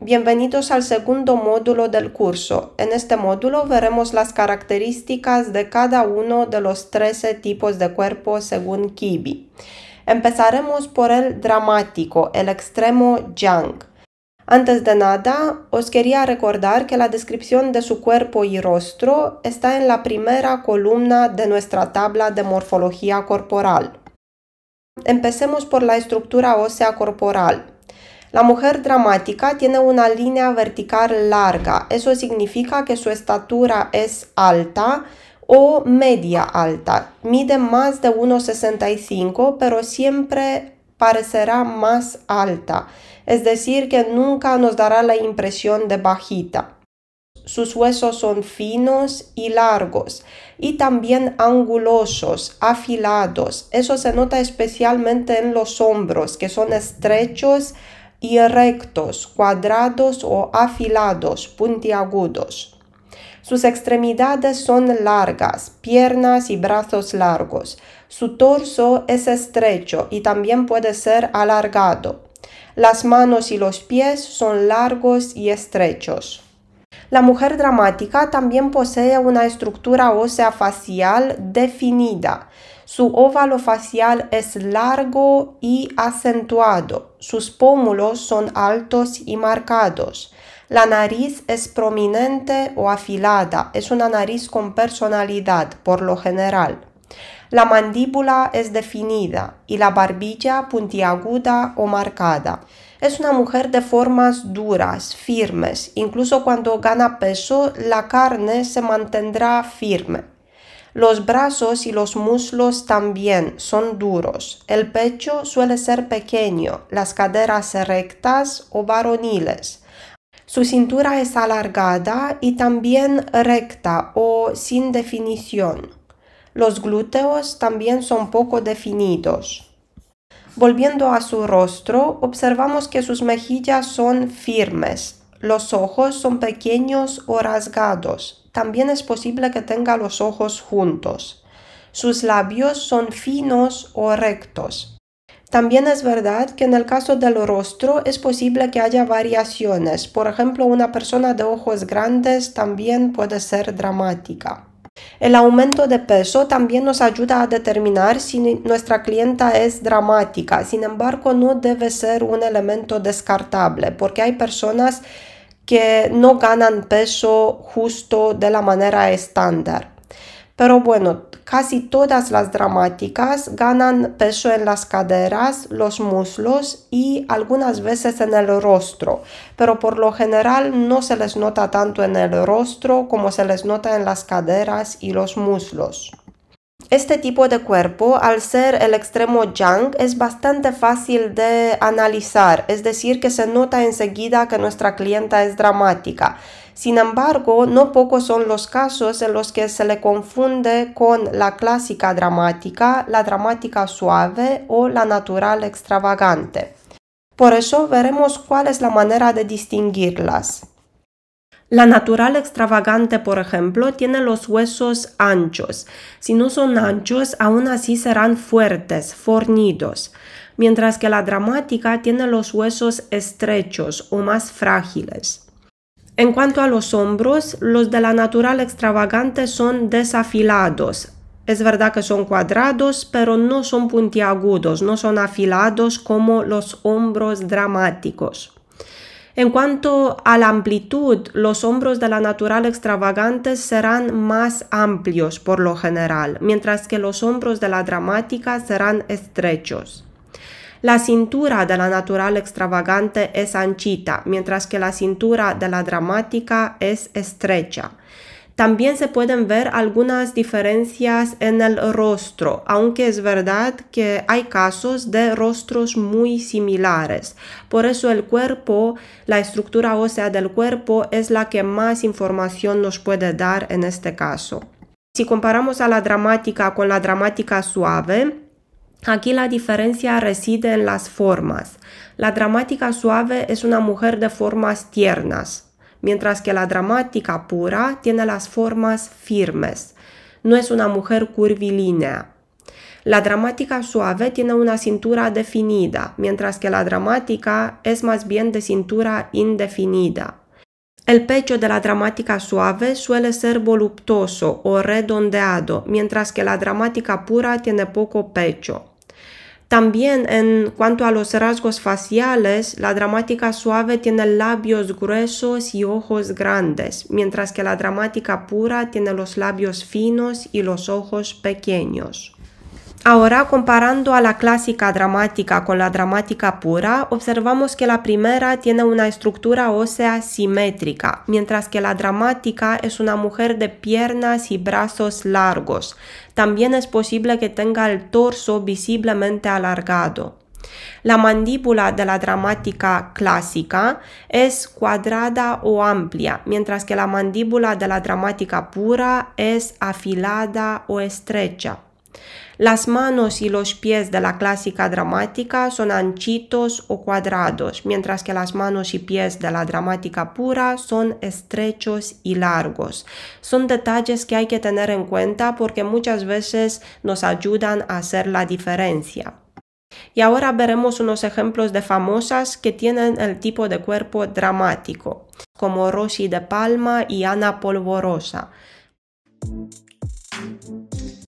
Bienvenidos al segundo módulo del curso. En este módulo veremos las características de cada uno de los 13 tipos de cuerpo según Kibi. Empezaremos por el dramático, el extremo yang. Antes de nada, os quería recordar que la descripción de su cuerpo y rostro está en la primera columna de nuestra tabla de morfología corporal. Empecemos por la estructura ósea corporal. La mujer dramática tiene una línea vertical larga. Eso significa que su estatura es alta o media alta. Mide más de 1,65, pero siempre parecerá más alta. Es decir, que nunca nos dará la impresión de bajita. Sus huesos son finos y largos y también angulosos, afilados. Eso se nota especialmente en los hombros, que son estrechos, y rectos, cuadrados o afilados, puntiagudos. Sus extremidades son largas, piernas y brazos largos. Su torso es estrecho y también puede ser alargado. Las manos y los pies son largos y estrechos. La mujer dramática también posee una estructura ósea facial definida su óvalo facial es largo y acentuado. Sus pómulos son altos y marcados. La nariz es prominente o afilada. Es una nariz con personalidad por lo general. La mandíbula es definida y la barbilla puntiaguda o marcada. Es una mujer de formas duras, firmes. Incluso cuando gana peso, la carne se mantendrá firme. Los brazos y los muslos también son duros. El pecho suele ser pequeño, las caderas rectas o varoniles. Su cintura es alargada y también recta o sin definición. Los glúteos también son poco definidos. Volviendo a su rostro, observamos que sus mejillas son firmes, los ojos son pequeños o rasgados. También es posible que tenga los ojos juntos. Sus labios son finos o rectos. También es verdad que en el caso del rostro es posible que haya variaciones. Por ejemplo, una persona de ojos grandes también puede ser dramática. El aumento de peso también nos ayuda a determinar si nuestra clienta es dramática, sin embargo no debe ser un elemento descartable porque hay personas que no ganan peso justo de la manera estándar. Pero bueno, Casi todas las dramáticas ganan peso en las caderas, los muslos y algunas veces en el rostro, pero por lo general no se les nota tanto en el rostro como se les nota en las caderas y los muslos. Este tipo de cuerpo, al ser el extremo yang, es bastante fácil de analizar, es decir, que se nota enseguida que nuestra clienta es dramática. Sin embargo, no pocos son los casos en los que se le confunde con la clásica dramática, la dramática suave o la natural extravagante. Por eso veremos cuál es la manera de distinguirlas. La natural extravagante, por ejemplo, tiene los huesos anchos. Si no son anchos, aún así serán fuertes, fornidos, mientras que la dramática tiene los huesos estrechos o más frágiles. En cuanto a los hombros, los de la natural extravagante son desafilados. Es verdad que son cuadrados, pero no son puntiagudos, no son afilados como los hombros dramáticos. En cuanto a la amplitud, los hombros de la natural extravagante serán más amplios por lo general, mientras que los hombros de la dramática serán estrechos. La cintura de la natural extravagante es anchita, mientras que la cintura de la dramática es estrecha. También se pueden ver algunas diferencias en el rostro, aunque es verdad que hay casos de rostros muy similares. Por eso el cuerpo, la estructura ósea del cuerpo es la que más información nos puede dar en este caso. Si comparamos a la dramática con la dramática suave, Aquí la diferencia reside en las formas. La dramática suave es una mujer de formas tiernas, mientras que la dramática pura tiene las formas firmes. No es una mujer curvilínea. La dramática suave tiene una cintura definida, mientras que la dramática es más bien de cintura indefinida. El pecho de la dramática suave suele ser voluptuoso o redondeado, mientras que la dramática pura tiene poco pecho. También en cuanto a los rasgos faciales, la dramática suave tiene labios gruesos y ojos grandes, mientras que la dramática pura tiene los labios finos y los ojos pequeños. Ahora, comparando a la clásica dramática con la dramática pura, observamos que la primera tiene una estructura ósea simétrica, mientras que la dramática es una mujer de piernas y brazos largos. También es posible que tenga el torso visiblemente alargado. La mandíbula de la dramática clásica es cuadrada o amplia, mientras que la mandíbula de la dramática pura es afilada o estrecha. Las manos y los pies de la clásica dramática son anchitos o cuadrados, mientras que las manos y pies de la dramática pura son estrechos y largos. Son detalles que hay que tener en cuenta porque muchas veces nos ayudan a hacer la diferencia. Y ahora veremos unos ejemplos de famosas que tienen el tipo de cuerpo dramático, como Rosy de Palma y Ana Polvorosa.